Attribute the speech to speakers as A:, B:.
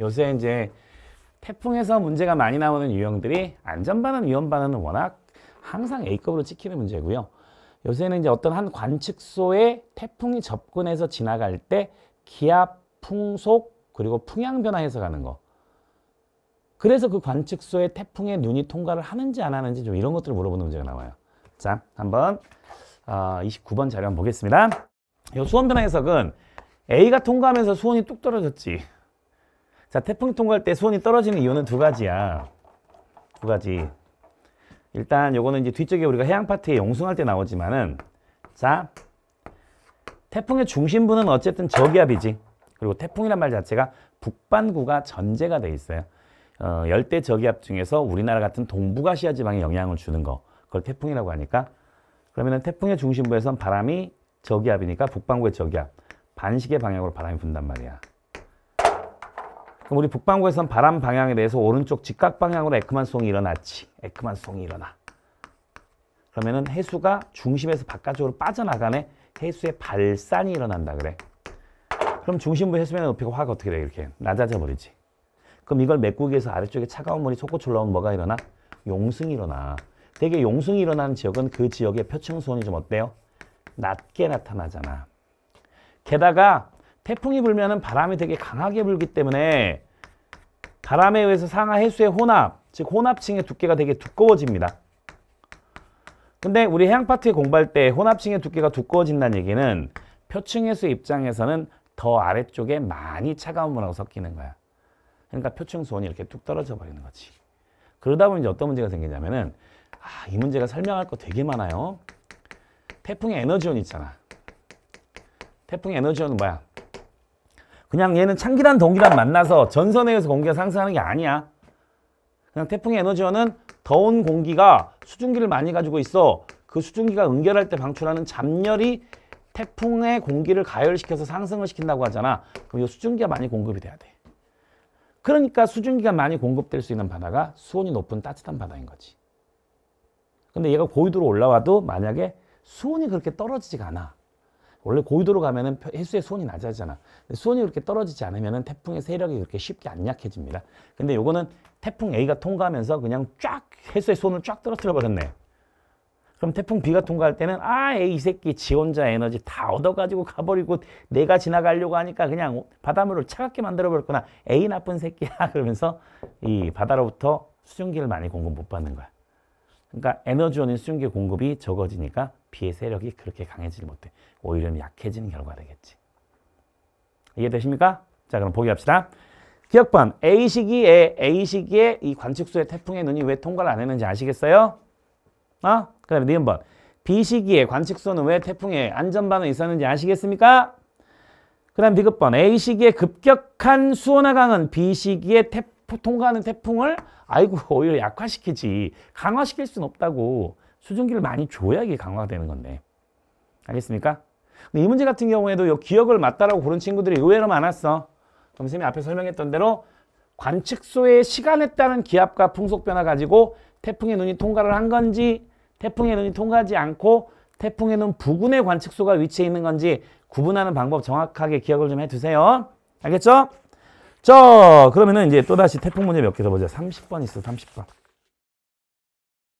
A: 요새 이제 태풍에서 문제가 많이 나오는 유형들이 안전반응위험반응은 워낙 항상 A급으로 찍히는 문제고요. 요새는 이제 어떤 한 관측소에 태풍이 접근해서 지나갈 때 기압, 풍속, 그리고 풍향 변화해서 가는 거. 그래서 그 관측소에 태풍의 눈이 통과를 하는지 안 하는지 좀 이런 것들을 물어보는 문제가 나와요. 자, 한번 어, 29번 자료 한번 보겠습니다. 요 수원 변화 해석은 A가 통과하면서 수온이뚝 떨어졌지. 자, 태풍 이 통과할 때 수온이 떨어지는 이유는 두 가지야. 두 가지. 일단 요거는 이제 뒤쪽에 우리가 해양 파트에 용승할 때 나오지만은 자, 태풍의 중심부는 어쨌든 저기압이지. 그리고 태풍이란 말 자체가 북반구가 전제가 돼 있어요. 어, 열대 저기압 중에서 우리나라 같은 동북아시아 지방에 영향을 주는 거. 그걸 태풍이라고 하니까 그러면 태풍의 중심부에선 바람이 저기압이니까 북반구의 저기압. 반시계 방향으로 바람이 분단 말이야. 그럼 우리 북반구에서는 바람 방향에 대해서 오른쪽 직각 방향으로 에크만송이 일어났지. 에크만송이 일어나. 그러면은 해수가 중심에서 바깥쪽으로 빠져나가네. 해수의 발산이 일어난다 그래. 그럼 중심부 해수면의 높이가 화 어떻게 돼? 이렇게 낮아져 버리지. 그럼 이걸 메꾸기 위해서 아래쪽에 차가운 물이 솟구쳐 올라오면 뭐가 일어나? 용승이 일어나. 대개 용승이 일어나는 지역은 그 지역의 표층수온이 좀 어때요? 낮게 나타나잖아. 게다가 태풍이 불면은 바람이 되게 강하게 불기 때문에 바람에 의해서 상하 해수의 혼합, 즉 혼합층의 두께가 되게 두꺼워집니다. 근데 우리 해양 파트 공부할 때 혼합층의 두께가 두꺼워진다는 얘기는 표층 해수 입장에서는 더 아래쪽에 많이 차가운 물하고 섞이는 거야. 그러니까 표층 수온이 이렇게 뚝 떨어져 버리는 거지. 그러다 보면 이제 어떤 문제가 생기냐면은 아, 이 문제가 설명할 거 되게 많아요. 태풍의 에너지온 있잖아. 태풍의 에너지온은 뭐야? 그냥 얘는 창기란 동기란 만나서 전선에 의해서 공기가 상승하는 게 아니야. 그냥 태풍의 에너지원은 더운 공기가 수증기를 많이 가지고 있어. 그 수증기가 응결할 때 방출하는 잡열이 태풍의 공기를 가열시켜서 상승을 시킨다고 하잖아. 그럼 이 수증기가 많이 공급이 돼야 돼. 그러니까 수증기가 많이 공급될 수 있는 바다가 수온이 높은 따뜻한 바다인 거지. 근데 얘가 고위도로 올라와도 만약에 수온이 그렇게 떨어지지가 않아. 원래 고위도로 가면은 해수의 수온이 낮아지잖아. 수온이 그렇게 떨어지지 않으면은 태풍의 세력이 그렇게 쉽게 안 약해집니다. 근데 요거는 태풍 A가 통과하면서 그냥 쫙 해수의 수온을 쫙 떨어뜨려 버렸네. 그럼 태풍 B가 통과할 때는 아, 에이 새끼 지원자 에너지 다 얻어가지고 가버리고 내가 지나가려고 하니까 그냥 바닷물을 차갑게 만들어버렸구나. 에이 나쁜 새끼야. 그러면서 이 바다로부터 수증기를 많이 공급 못 받는 거야. 그러니까 에너지원의수용기 공급이 적어지니까 비의 세력이 그렇게 강해지지 못해. 오히려 약해지는 결과가 되겠지. 이해되십니까? 자 그럼 보기 합시다. 기억번 A 시기에 A 시기에 이 관측소의 태풍의 눈이 왜 통과를 안 했는지 아시겠어요? 어? 그 다음에 니번 네 B 시기에 관측소는 왜 태풍의 안전반응 있었는지 아시겠습니까? 그 다음 비급번 A 시기에 급격한 수온화강은 B 시기에 태풍 통과하는 태풍을 아이고 오히려 약화시키지 강화시킬 수는 없다고 수증기를 많이 줘야 이게 강화가 되는 건데 알겠습니까? 근데 이 문제 같은 경우에도 기억을 맞다라고 고른 친구들이 의외로 많았어 그럼 선생님이 앞에 설명했던 대로 관측소의 시간에 따른 기압과 풍속 변화 가지고 태풍의 눈이 통과를 한 건지 태풍의 눈이 통과하지 않고 태풍의 눈 부근의 관측소가 위치해 있는 건지 구분하는 방법 정확하게 기억을 좀 해두세요 알겠죠? 자, 그러면은 이제 또다시 태풍 문제 몇 개 더 보자. 30번 있어, 30번.